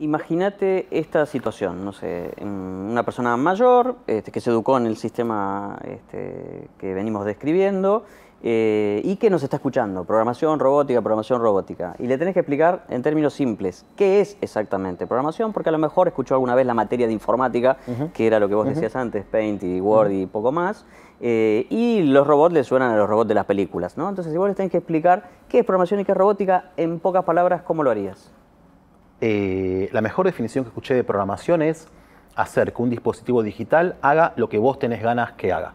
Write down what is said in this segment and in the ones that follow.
Imagínate esta situación, no sé, una persona mayor este, que se educó en el sistema este, que venimos describiendo eh, y que nos está escuchando, programación robótica, programación robótica, y le tenés que explicar en términos simples qué es exactamente programación, porque a lo mejor escuchó alguna vez la materia de informática, que era lo que vos decías antes, Paint y Word y poco más, eh, y los robots le suenan a los robots de las películas, Entonces, si vos les tenés que explicar qué es programación y qué es robótica, en pocas palabras, ¿cómo lo harías? Eh, la mejor definición que escuché de programación es hacer que un dispositivo digital haga lo que vos tenés ganas que haga.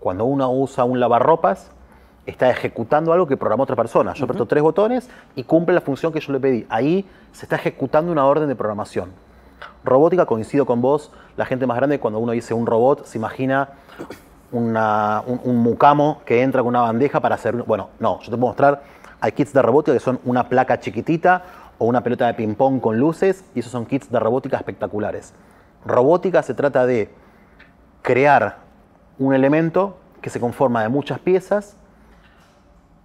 Cuando uno usa un lavarropas, está ejecutando algo que programó otra persona. Yo aprieto tres botones y cumple la función que yo le pedí. Ahí se está ejecutando una orden de programación. Robótica, coincido con vos, la gente más grande cuando uno dice un robot se imagina un, mucamo que entra con una bandeja para hacer... Bueno, no, yo te puedo mostrar, hay kits de robótica que son una placa chiquitita, o una pelota de ping-pong con luces, y esos son kits de robótica espectaculares. Robótica se trata de crear un elemento que se conforma de muchas piezas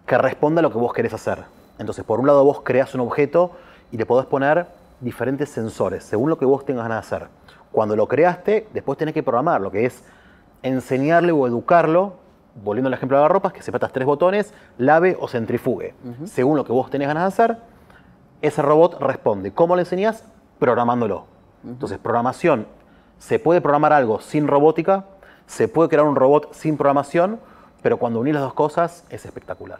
que responda a lo que vos querés hacer. Entonces, por un lado vos creas un objeto y le podés poner diferentes sensores, según lo que vos tengas ganas de hacer. Cuando lo creaste, después tenés que programar, lo que es enseñarle o educarlo, volviendo al ejemplo de la ropa, que se patas tres botones, lave o centrifugue, según lo que vos tenés ganas de hacer ese robot responde. ¿Cómo le enseñas? Programándolo. Entonces, programación. Se puede programar algo sin robótica, se puede crear un robot sin programación, pero cuando unís las dos cosas es espectacular.